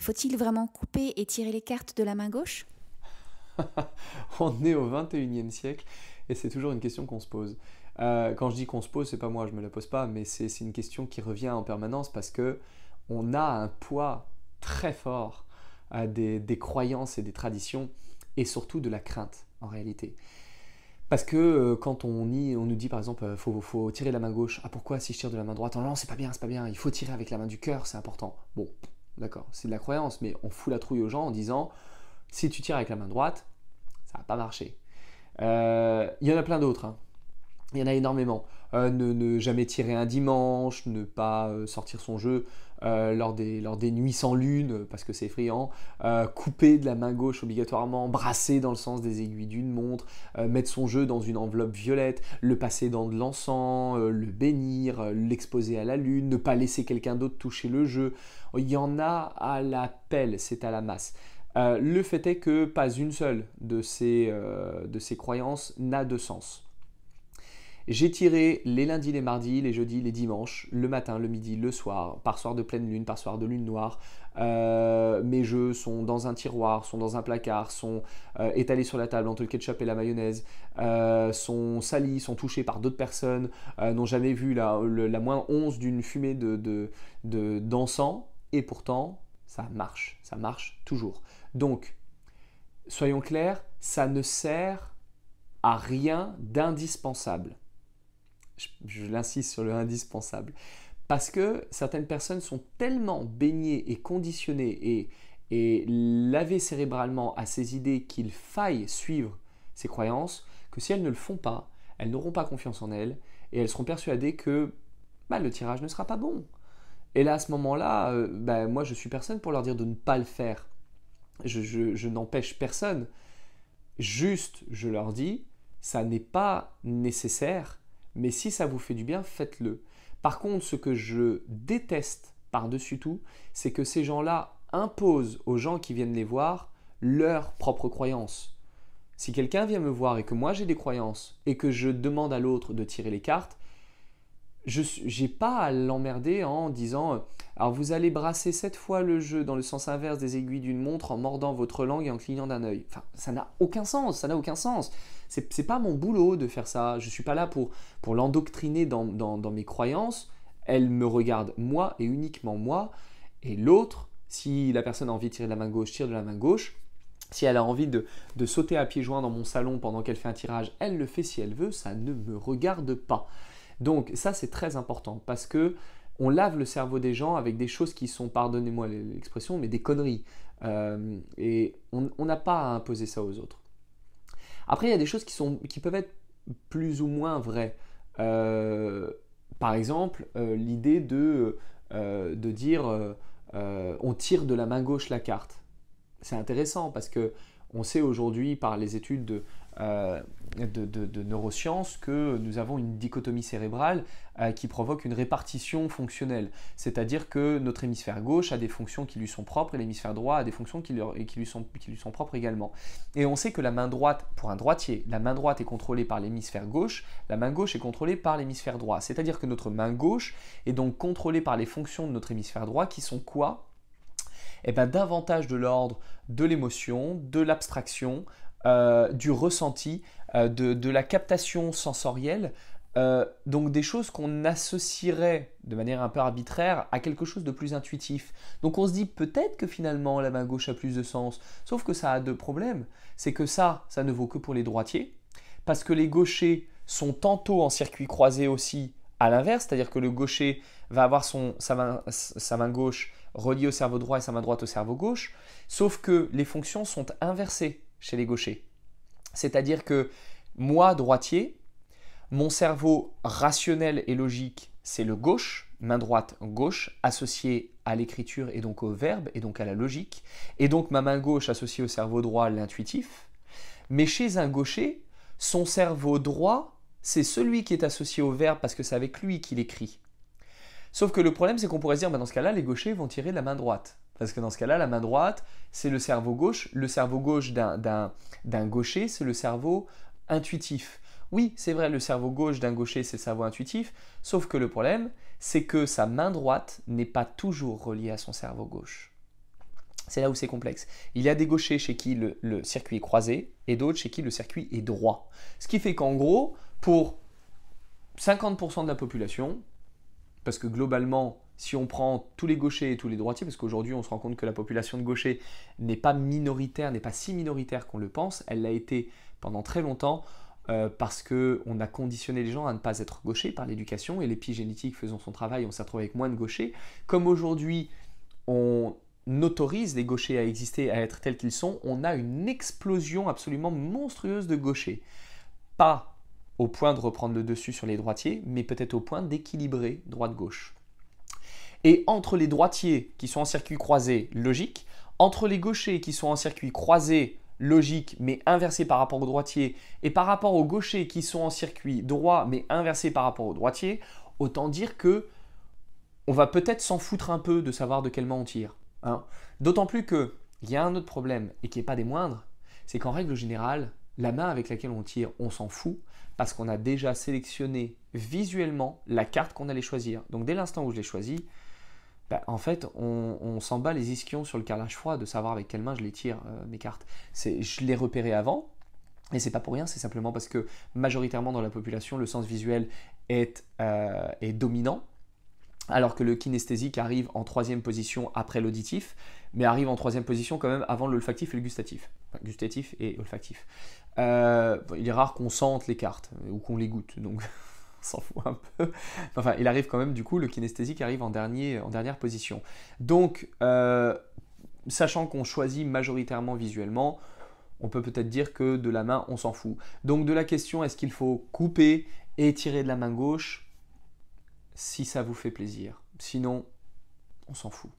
Faut-il vraiment couper et tirer les cartes de la main gauche On est au 21e siècle et c'est toujours une question qu'on se pose. Euh, quand je dis qu'on se pose, c'est pas moi, je me la pose pas, mais c'est une question qui revient en permanence parce que on a un poids très fort euh, des, croyances et des traditions et surtout de la crainte en réalité. Parce que euh, quand on, y, on nous dit par exemple faut, faut tirer la main gauche, ah pourquoi si je tire de la main droite, non c'est pas bien, c'est pas bien, il faut tirer avec la main du cœur, c'est important. Bon, D'accord, c'est de la croyance, mais on fout la trouille aux gens en disant si tu tires avec la main droite, ça va pas marcher. Euh, il y en a plein d'autres. Hein. Il y en a énormément. Euh, ne, jamais tirer un dimanche, ne pas euh, sortir son jeu euh, lors, des, lors des nuits sans lune, parce que c'est friand. couper de la main gauche obligatoirement, brasser dans le sens des aiguilles d'une montre, mettre son jeu dans une enveloppe violette, le passer dans de l'encens, le bénir, l'exposer à la lune, ne pas laisser quelqu'un d'autre toucher le jeu. Il y en a à la pelle, c'est à la masse. le fait est que pas une seule de ces, de ces croyances n'a de sens. J'ai tiré les lundis, les mardis, les jeudis, les dimanches, le matin, le midi, le soir, par soir de pleine lune, par soir de lune noire. Euh, mes jeux sont dans un tiroir, sont dans un placard, sont euh, étalés sur la table entre le ketchup et la mayonnaise, euh, sont salis, sont touchés par d'autres personnes, n'ont jamais vu la, moins once d'une fumée de d'encens, et pourtant ça marche, ça marche toujours. Donc, soyons clairs, ça ne sert à rien d'indispensable je, l'insiste sur le indispensable. Parce que certaines personnes sont tellement baignées et conditionnées et, lavées cérébralement à ces idées qu'il faille suivre ces croyances que si elles ne le font pas, elles n'auront pas confiance en elles et elles seront persuadées que bah, le tirage ne sera pas bon. Et là, à ce moment-là, euh, bah, moi, je suis personne pour leur dire de ne pas le faire. je n'empêche personne. Juste, je leur dis, ça n'est pas nécessaire mais si ça vous fait du bien, faites-le. Par contre, ce que je déteste par-dessus tout, c'est que ces gens-là imposent aux gens qui viennent les voir leurs propres croyances. Si quelqu'un vient me voir et que moi j'ai des croyances et que je demande à l'autre de tirer les cartes, je n'ai pas à l'emmerder en disant alors vous allez brasser cette fois le jeu dans le sens inverse des aiguilles d'une montre en mordant votre langue et en clignant d'un œil. Enfin, ça n'a aucun sens, ça n'a aucun sens. C'est, n'est pas mon boulot de faire ça. Je ne suis pas là pour, pour l'endoctriner dans, mes croyances. Elle me regarde moi et uniquement moi. Et l'autre, si la personne a envie de tirer de la main gauche, tire de la main gauche. Si elle a envie de, de, sauter à pieds joints dans mon salon pendant qu'elle fait un tirage, elle le fait si elle veut, ça ne me regarde pas. Donc ça c'est très important parce que on lave le cerveau des gens avec des choses qui sont, pardonnez-moi l'expression, mais des conneries. Euh, et on n'a pas à imposer ça aux autres. Après, il y a des choses qui, sont, qui peuvent être plus ou moins vraies. Euh, par exemple, euh, l'idée de, de dire on tire de la main gauche la carte. C'est intéressant parce que on sait aujourd'hui par les études euh, de, neurosciences que nous avons une dichotomie cérébrale euh, qui provoque une répartition fonctionnelle. C'est-à-dire que notre hémisphère gauche a des fonctions qui lui sont propres et l'hémisphère droit a des fonctions qui, qui, lui sont, qui lui sont propres également. Et on sait que la main droite, pour un droitier, la main droite est contrôlée par l'hémisphère gauche, la main gauche est contrôlée par l'hémisphère droit. C'est-à-dire que notre main gauche est donc contrôlée par les fonctions de notre hémisphère droit qui sont quoi eh ben, davantage de l'ordre de l'émotion, de l'abstraction, euh, du ressenti, euh, de, la captation sensorielle. Euh, donc des choses qu'on associerait de manière un peu arbitraire à quelque chose de plus intuitif. Donc on se dit peut-être que finalement la main gauche a plus de sens, sauf que ça a deux problèmes. C'est que ça, ça ne vaut que pour les droitiers, parce que les gauchers sont tantôt en circuit croisé aussi à l'inverse, c'est-à-dire que le gaucher va avoir son, sa main gauche relié au cerveau droit et sa main droite au cerveau gauche, sauf que les fonctions sont inversées chez les gauchers. C'est-à-dire que moi, droitier, mon cerveau rationnel et logique, c'est le gauche, main droite, gauche, associé à l'écriture et donc au verbe et donc à la logique, et donc ma main gauche associée au cerveau droit, l'intuitif. Mais chez un gaucher, son cerveau droit, c'est celui qui est associé au verbe parce que c'est avec lui qu'il écrit. Sauf que le problème, c'est qu'on pourrait se dire, bah, dans ce cas-là, les gauchers vont tirer de la main droite. Parce que dans ce cas-là, la main droite, c'est le cerveau gauche. Le cerveau gauche d'un gaucher, c'est le cerveau intuitif. Oui, c'est vrai, le cerveau gauche d'un gaucher, c'est le cerveau intuitif. Sauf que le problème, c'est que sa main droite n'est pas toujours reliée à son cerveau gauche. C'est là où c'est complexe. Il y a des gauchers chez qui le, le circuit est croisé et d'autres chez qui le circuit est droit. Ce qui fait qu'en gros, pour 50% de la population, parce que globalement, si on prend tous les gauchers et tous les droitiers, parce qu'aujourd'hui on se rend compte que la population de gauchers n'est pas minoritaire, n'est pas si minoritaire qu'on le pense, elle l'a été pendant très longtemps euh, parce parce qu'on a conditionné les gens à ne pas être gauchers par l'éducation et l'épigénétique faisant son travail, on s'est retrouvé avec moins de gauchers. Comme aujourd'hui on autorise les gauchers à exister, à être tels qu'ils sont, on a une explosion absolument monstrueuse de gauchers. Pas au point de reprendre le dessus sur les droitiers, mais peut-être au point d'équilibrer droite-gauche. Et entre les droitiers qui sont en circuit croisé, logique, entre les gauchers qui sont en circuit croisé, logique, mais inversé par rapport aux droitiers, et par rapport aux gauchers qui sont en circuit droit, mais inversé par rapport aux droitiers, autant dire que on va peut-être s'en foutre un peu de savoir de quelle main on tire. Hein. D'autant plus qu'il y a un autre problème, et qui n'est pas des moindres, c'est qu'en règle générale, la main avec laquelle on tire, on s'en fout parce qu'on a déjà sélectionné visuellement la carte qu'on allait choisir. Donc dès l'instant où je l'ai choisi, bah, en fait, on, s'en bat les ischions sur le carrelage froid de savoir avec quelle main je les tire, euh, mes cartes. Je l'ai repéré avant, et c'est pas pour rien, c'est simplement parce que majoritairement dans la population, le sens visuel est, euh, est dominant, alors que le kinesthésique arrive en troisième position après l'auditif, mais arrive en troisième position quand même avant l'olfactif et le gustatif. gustatif et olfactif. Euh, il est rare qu'on sente les cartes ou qu'on les goûte, donc on s'en fout un peu. Enfin, il arrive quand même, du coup, le kinesthésique arrive en, dernière position. Donc, euh, sachant qu'on choisit majoritairement visuellement, on peut peut-être dire que de la main, on s'en fout. Donc, de la question, est-ce qu'il faut couper et tirer de la main gauche Si ça vous fait plaisir. Sinon, on s'en fout.